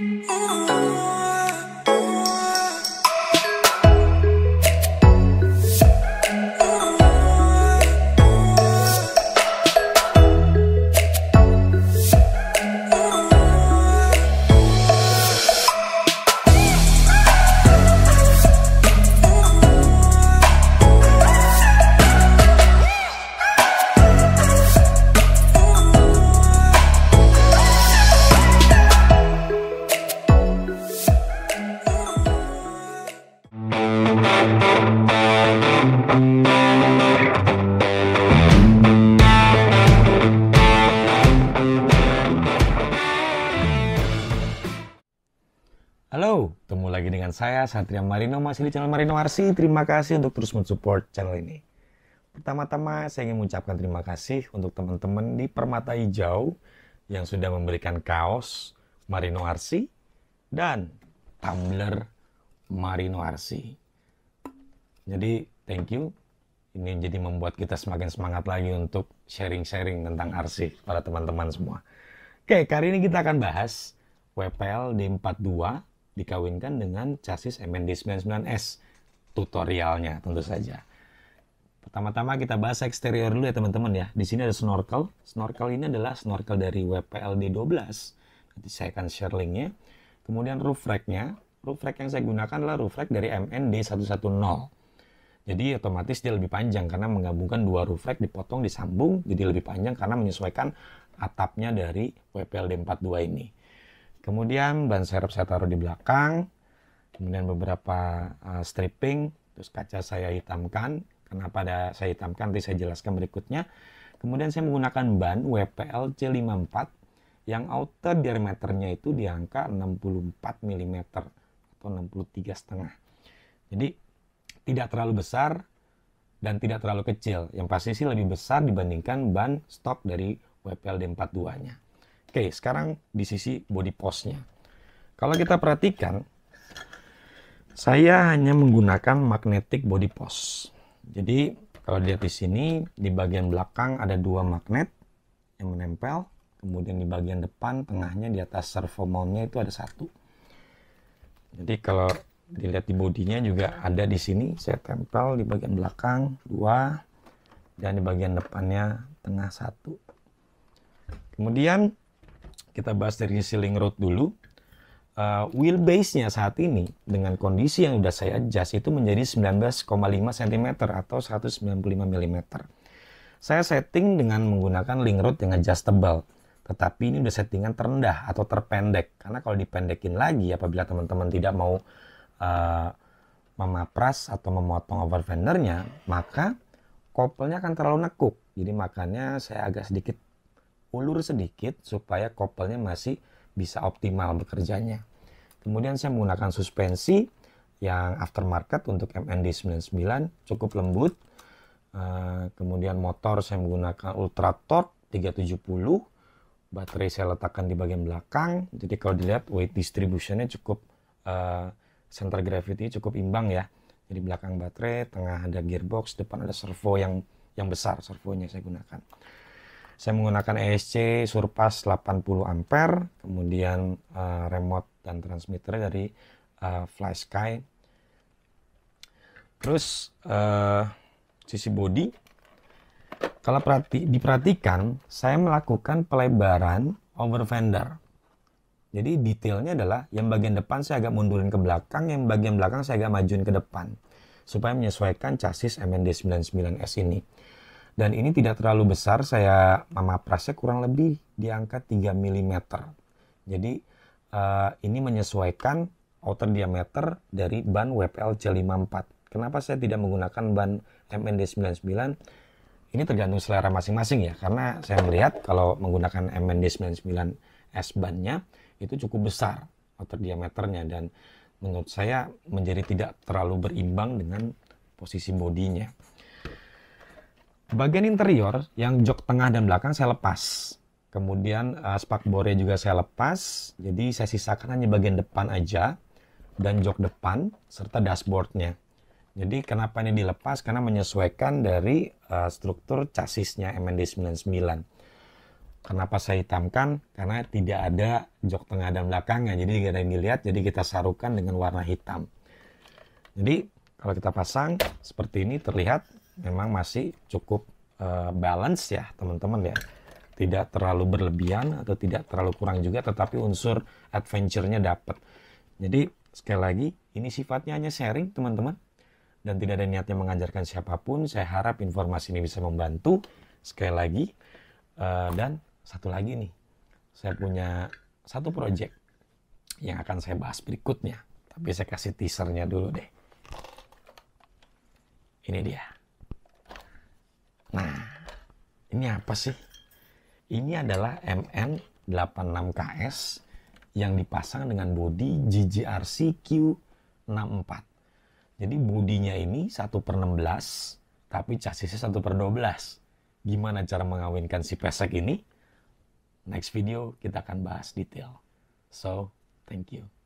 Ooh. Halo, ketemu lagi dengan saya Satria Marino masih di channel Marino Arsi. Terima kasih untuk terus mensupport channel ini. Pertama-tama saya ingin mengucapkan terima kasih untuk teman-teman di Permata Hijau yang sudah memberikan kaos Marino Arsi dan tumbler Marino Arsi. Jadi thank you. Ini jadi membuat kita semakin semangat lagi untuk sharing-sharing tentang arsip pada teman-teman semua. Oke, kali ini kita akan bahas WPL D42 dikawinkan dengan chassis MND99S. Tutorialnya tentu saja. Pertama-tama kita bahas eksterior dulu ya teman-teman ya. Di sini ada snorkel. Snorkel ini adalah snorkel dari WPL D12. Nanti saya akan share linknya. Kemudian roof rack-nya. Roof rack yang saya gunakan adalah roof rack dari MND110. Jadi otomatis dia lebih panjang karena menggabungkan dua roof rack dipotong disambung jadi lebih panjang karena menyesuaikan atapnya dari WPLD 42 ini. Kemudian ban serep saya taruh di belakang, kemudian beberapa uh, stripping, terus kaca saya hitamkan. Kenapa ada saya hitamkan nanti saya jelaskan berikutnya. Kemudian saya menggunakan ban WPL C54 yang outer diameternya itu di angka 64 mm atau 63 setengah. Jadi tidak terlalu besar dan tidak terlalu kecil. Yang pasti sih lebih besar dibandingkan ban stop dari WPLD42-nya. Oke, sekarang di sisi body postnya. Kalau kita perhatikan, saya hanya menggunakan magnetic body post. Jadi kalau dilihat di sini, di bagian belakang ada dua magnet yang menempel. Kemudian di bagian depan, tengahnya di atas servo mountnya itu ada satu. Jadi kalau dilihat di bodinya juga hmm. ada di sini saya tempel di bagian belakang dua dan di bagian depannya tengah satu kemudian kita bahas dari ceiling rod dulu uh, eh, wheelbase nya saat ini dengan kondisi yang sudah saya adjust itu menjadi 19,5 cm atau 195 mm saya setting dengan menggunakan link rod yang adjustable tetapi ini udah settingan terendah atau terpendek karena kalau dipendekin lagi apabila teman-teman tidak mau uh, memapras atau memotong over fendernya, maka kopelnya akan terlalu nekuk. Jadi makanya saya agak sedikit ulur sedikit supaya kopelnya masih bisa optimal bekerjanya. Kemudian saya menggunakan suspensi yang aftermarket untuk MND99 cukup lembut. Eh, kemudian motor saya menggunakan Ultra Torque 370. Baterai saya letakkan di bagian belakang. Jadi kalau dilihat weight distributionnya cukup uh, center gravity cukup imbang ya. Jadi belakang baterai, tengah ada gearbox, depan ada servo yang yang besar servonya saya gunakan. Saya menggunakan ESC surpass 80 ampere, kemudian uh, remote dan transmitter dari uh, Fly Sky. Terus uh, sisi body, kalau perhati, diperhatikan saya melakukan pelebaran over fender. Jadi detailnya adalah yang bagian depan saya agak mundurin ke belakang, yang bagian belakang saya agak majuin ke depan. Supaya menyesuaikan chassis MND 99S ini. Dan ini tidak terlalu besar, saya mamaprasnya kurang lebih di angka 3 mm. Jadi uh, ini menyesuaikan outer diameter dari ban WPL C54. Kenapa saya tidak menggunakan ban MND 99? Ini tergantung selera masing-masing ya, karena saya melihat kalau menggunakan MND 99 S bannya itu cukup besar outer diameternya dan menurut saya menjadi tidak terlalu berimbang dengan posisi bodinya. Bagian interior yang jok tengah dan belakang saya lepas. Kemudian uh, eh, spakbornya juga saya lepas. Jadi saya sisakan hanya bagian depan aja dan jok depan serta dashboardnya. Jadi kenapa ini dilepas? Karena menyesuaikan dari uh, struktur chassisnya MND 99. Kenapa saya hitamkan? Karena tidak ada jok tengah dan belakangnya. Jadi tidak ada yang dilihat. Jadi kita sarukan dengan warna hitam. Jadi kalau kita pasang seperti ini terlihat memang masih cukup uh, balance ya teman-teman ya. Tidak terlalu berlebihan atau tidak terlalu kurang juga tetapi unsur adventure-nya dapat. Jadi sekali lagi ini sifatnya hanya sharing teman-teman dan tidak ada niatnya mengajarkan siapapun. Saya harap informasi ini bisa membantu sekali lagi uh, dan satu lagi nih, saya punya satu project yang akan saya bahas berikutnya. Tapi saya kasih teasernya dulu deh. Ini dia. Nah, ini apa sih? Ini adalah MN86KS yang dipasang dengan bodi GGRC Q64. Jadi bodinya ini 1 per 16, tapi chassisnya 1 per 12. Gimana cara mengawinkan si pesek ini? Next video kita akan bahas detail. So, thank you.